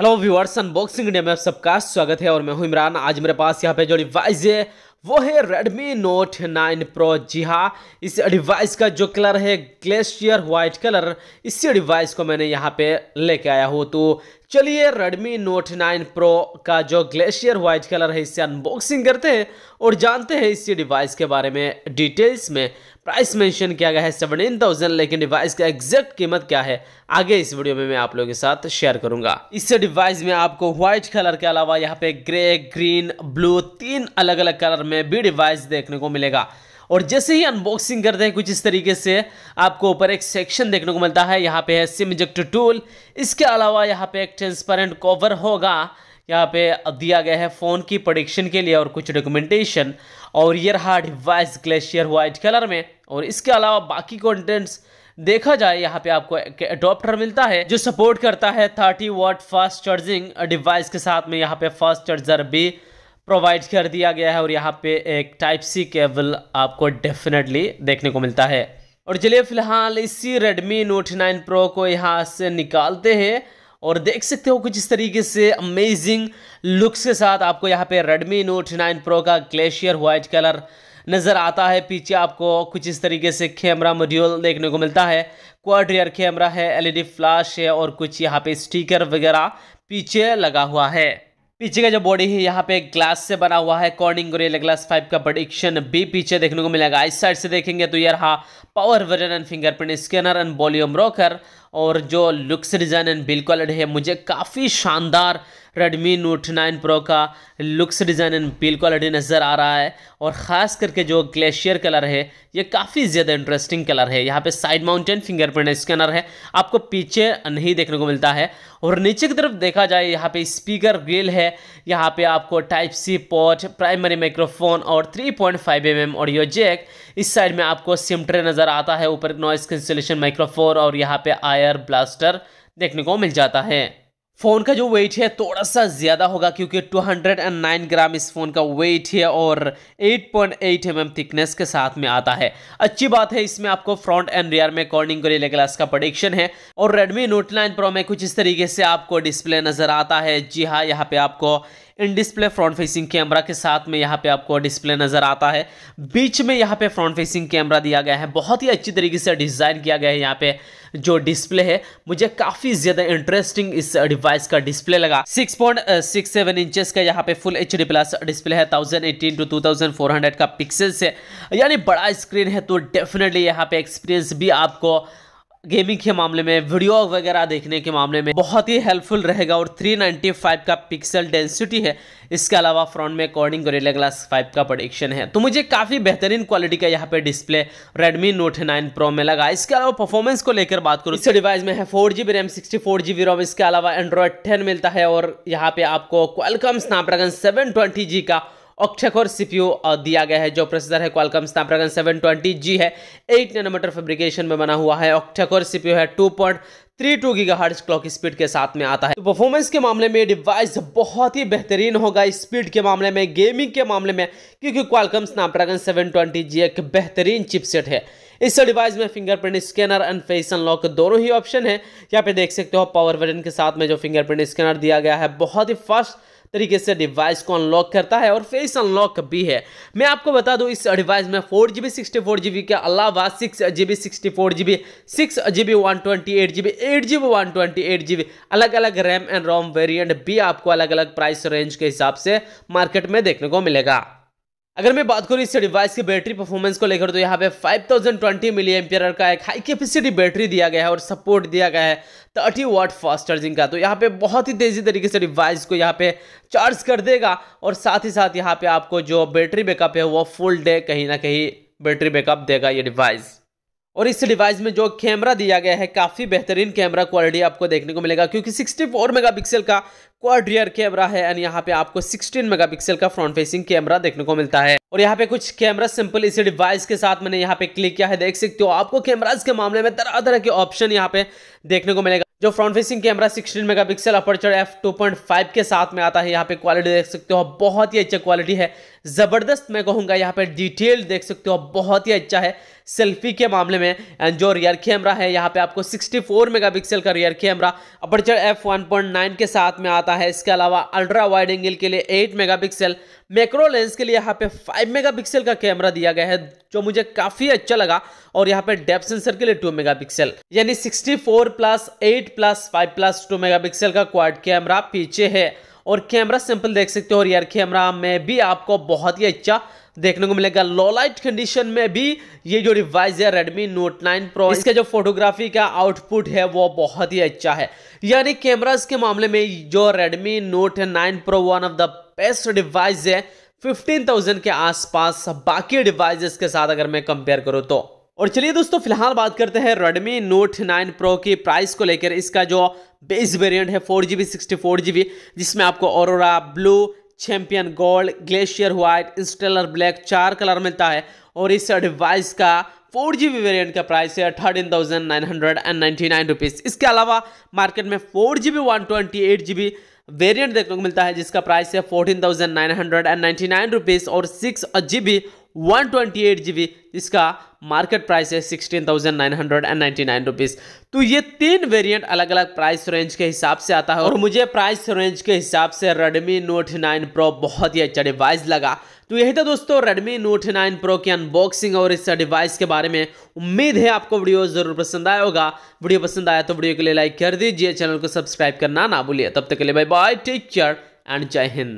hello viewers unboxing India में आप सबका स्वागत है और मैं हूं इमरान आज मेरे पास यहाँ पे जो डिवाइस है वो है Redmi Note 9 Pro जी हाँ इस डिवाइस का जो कलर है ग्लेशियर वाइट कलर इसी डिवाइस को मैंने यहाँ पे लेके आया हूँ तो चलिए Redmi Note 9 Pro का जो ग्लेशियर वाइट कलर है इससे अनबॉक्सिंग करते हैं और जानते हैं इसी डिवाइस के बारे में डिटेल्स में प्राइस मेंशन किया गया है सेवनटीन थाउजेंड लेकिन डिवाइस का एग्जैक्ट कीमत क्या है आगे इस वीडियो में मैं आप लोगों के साथ शेयर करूंगा इस डिवाइस में आपको व्हाइट कलर के अलावा यहाँ पे ग्रे ग्रीन ब्लू तीन अलग अलग कलर में में भी डिवाइस देखने को मिलेगा और जैसे ही अनबॉक्सिंग करते हैं कुछ इस तरीके से आपको ऊपर एक सेक्शन देखने को मिलता है यहाँ पे है सिम इजेक्ट टूल इसके अलावा यहाँ पे एक ट्रांसपेरेंट कवर होगा यहाँ पे दिया गया है फ़ोन की प्रोडिक्शन के लिए और कुछ डॉक्यूमेंटेशन और ये रहा डिवाइस ग्लेशियर वाइट कलर में और इसके अलावा बाकी कॉन्टेंट्स देखा जाए यहाँ पे आपको एक अडोप्टर मिलता है जो सपोर्ट करता है 30 वॉट फास्ट चार्जिंग डिवाइस के साथ में यहाँ पे फास्ट चार्जर भी प्रोवाइड कर दिया गया है और यहाँ पे एक टाइप सी केबल आपको डेफिनेटली देखने को मिलता है और चलिए फिलहाल इसी रेडमी नोट 9 प्रो को यहाँ से निकालते हैं और देख सकते हो कुछ इस तरीके से अमेजिंग लुक्स के साथ आपको यहाँ पे रेडमी नोट 9 प्रो का ग्लेशियर वाइट कलर नज़र आता है पीछे आपको कुछ इस तरीके से कैमरा मॉड्यूल देखने को मिलता है क्वाड रियर कैमरा है एलईडी फ्लैश e है और कुछ यहाँ पे स्टिकर वगैरह पीछे लगा हुआ है पीछे का जो बॉडी है यहाँ पे ग्लास से बना हुआ है कॉर्निंग ग्लास फाइव का प्रोडिक्शन भी पीछे देखने को मिलेगा इस साइड से देखेंगे तो यार हाँ power version and fingerprint scanner and volume rocker और जो looks design and build quality है मुझे काफ़ी शानदार रेडमी नोट नाइन प्रो का looks design and build quality नज़र आ रहा है और ख़ास करके जो ग्लेशियर कलर है ये काफ़ी ज़्यादा इंटरेस्टिंग कलर है यहाँ पे साइड माउंटेन फिंगरप्रिंट स्कैनर है आपको पीछे नहीं देखने को मिलता है और नीचे की तरफ देखा जाए यहाँ पे स्पीकर ग्रिल है यहाँ पे आपको टाइप सी पॉच प्राइमरी माइक्रोफोन और three point five M M audio jack इस साइड में आपको सिम ट्रे नज़र नज़र आता है ऊपर नॉइस कैंसिलेशन माइक्रोफोन और यहाँ पे आयर ब्लास्टर देखने को मिल जाता है फ़ोन का जो वेट है थोड़ा सा ज़्यादा होगा क्योंकि 209 ग्राम इस फ़ोन का वेट है और 8.8 पॉइंट mm थिकनेस के साथ में आता है अच्छी बात है इसमें आपको फ्रंट एंड रियर में कॉर्निंग गोरेला ग्लास का प्रोडिक्शन है और Redmi Note 9 Pro में कुछ इस तरीके से आपको डिस्प्ले नज़र आता है जी हाँ यहाँ पे आपको in display front facing camera के साथ में यहाँ पे आपको डिस्प्ले नज़र आता है बीच में यहाँ पे फ्रंट फेसिंग कैमरा दिया गया है बहुत ही अच्छी तरीके से डिज़ाइन किया गया है यहाँ पे जो डिस्प्ले है मुझे काफ़ी ज़्यादा इंटरेस्टिंग इस डिवाइस का डिस्प्ले लगा 6.67 इंचेस का यहाँ पे फुल एच प्लस डिस्प्ले है 1018 टू 2400 का पिक्सल्स है यानी बड़ा स्क्रीन है तो डेफिनेटली यहाँ पे एक्सपीरियंस भी आपको गेमिंग के मामले में वीडियो वगैरह देखने के मामले में बहुत ही हेल्पफुल रहेगा और 395 का पिक्सल डेंसिटी है इसके अलावा फ्रंट में कॉर्डिंग गोरेला ग्लास 5 का प्रोडिक्शन है तो मुझे काफ़ी बेहतरीन क्वालिटी का यहाँ पे डिस्प्ले रेडमी नोट 9 प्रो में लगा इसके अलावा परफॉर्मेंस को लेकर बात करूँ इस डिवाइस में है four G RAM sixty four ROM इसके अलावा एंड्रॉयड टेन मिलता है और यहाँ पे आपको क्वालकम स्नैपड्रैगन सेवन का ऑक्टेकोर सीपीयू दिया गया है जो प्रोसेसर है क्वालकम स्नैपड्रैगन 720G है 8 नैनोमीटर फैब्रिकेशन में बना हुआ है ऑक्टेकोर सीपीयू है 2.32 गीगाहर्ट्ज क्लॉक स्पीड के साथ में आता है तो परफॉर्मेंस के मामले में डिवाइस बहुत ही बेहतरीन होगा स्पीड के मामले में गेमिंग के मामले में क्योंकि क्वालकम स्नैपड्रैगन 720G एक बेहतरीन चिपसेट है इस डिवाइस में fingerprint scanner and face unlock दोनों ही ऑप्शन है यहाँ पे देख सकते हो पावर वर्जन के साथ में जो फिंगरप्रिंट स्कैनर दिया गया है बहुत ही फास्ट तरीके से डिवाइस को अनलॉक करता है और फेस अनलॉक भी है मैं आपको बता दूं इस डिवाइस में four G B sixty four G B के अलावा six G B sixty four G B six G B one twenty eight G B eight G B one twenty eight G B अलग अलग RAM and Rome variant भी आपको अलग अलग price range के हिसाब से मार्केट में देखने को मिलेगा अगर मैं बात करूँ इस डिवाइस की बैटरी परफॉर्मेंस को लेकर तो यहाँ पे 5020 थाउजेंड ट्वेंटी मिली एम्पियर का एक हाई कैपेसिटी बैटरी दिया गया है और सपोर्ट दिया गया है थर्टी वाट फास्ट चार्जिंग का तो यहाँ पे बहुत ही तेज़ी तरीके से डिवाइस को यहाँ पे चार्ज कर देगा और साथ ही साथ यहाँ पे आपको जो बैटरी बैकअप है वो फुल डे कहीं ना कहीं बैटरी बैकअप देगा ये डिवाइस और इस डिवाइस में जो कैमरा दिया गया है काफ़ी बेहतरीन कैमरा क्वालिटी आपको देखने को मिलेगा क्योंकि 64 मेगापिक्सल का क्वाड रियर कैमरा है एंड यहाँ पे आपको 16 मेगापिक्सल का फ्रंट फेसिंग कैमरा देखने को मिलता है और यहाँ पे कुछ कैमरा सिंपल इसी डिवाइस के साथ मैंने यहाँ पे क्लिक किया है देख सकते हो आपको कैमराज के मामले में तरह तरह के ऑप्शन यहाँ पे देखने को मिलेगा जो front facing camera 16 megapixel aperture F 2.5 के साथ में आता है यहाँ पे क्वालिटी देख सकते हो बहुत ही अच्छा क्वालिटी है ज़बरदस्त मैं कहूँगा यहाँ पे डिटेल देख सकते हो बहुत ही अच्छा है सेल्फी के मामले में एंड जो रियर कैमरा है यहाँ पे आपको 64 मेगापिक्सल का रियर कैमरा अपर्चर एफ 1.9 के साथ में आता है इसके अलावा अल्ट्रा वाइड एंगल के लिए 8 मेगापिक्सल मैक्रो लेंस के लिए यहाँ पे 5 मेगापिक्सल का कैमरा दिया गया है जो मुझे काफ़ी अच्छा लगा और यहाँ पे डेप सेंसर के लिए 2 मेगापिक्सल यानी 64 प्लस 8 प्लस 5 प्लस 2 मेगापिक्सल का क्वाड कैमरा पीछे है और कैमरा सिंपल देख सकते हो और यार कैमरा में भी आपको बहुत ही अच्छा देखने को मिलेगा लो लाइट कंडीशन में भी ये जो रिवाइज है रेडमी नोट 9 प्रो इसके जो फोटोग्राफी का आउटपुट है वो बहुत ही अच्छा है यानी कैमरास के मामले में जो Redmi Note 9 Pro one of the best device है 15,000 के आसपास बाकी डिवाइसेस के साथ अगर मैं कंपेयर करूँ तो और चलिए दोस्तों फिलहाल बात करते हैं Redmi Note 9 Pro की प्राइस को लेकर इसका जो बेस वेरिएंट है four G B sixty four G B जिसमें आपको Aurora blue champion gold glacier white interstellar black चार कलर मिलता है और इस डिवाइस का फोर जी बी वेरियंट का प्राइस है thirteen thousand nine hundred and ninety nine rupees इसके अलावा मार्केट में four G B one twenty eight G B variant देखने को मिलता है जिसका प्राइस है fourteen thousand nine hundred and ninety nine rupees और six G B one twenty eight G B इसका मार्केट प्राइस है sixteen thousand nine hundred and ninety nine rupees तो ये तीन वेरिएंट अलग अलग प्राइस रेंज के हिसाब से आता है और मुझे प्राइस रेंज के हिसाब से Redmi Note 9 Pro बहुत ही अच्छा डिवाइस लगा तो यही था दोस्तों Redmi Note 9 Pro की अनबॉक्सिंग और इस डिवाइस के बारे में उम्मीद है आपको वीडियो ज़रूर पसंद आया होगा वीडियो पसंद आया तो वीडियो के लिए लाइक कर दीजिए चैनल को सब्सक्राइब करना ना भूलिए तब तक के लिए bye bye take care and जय हिंद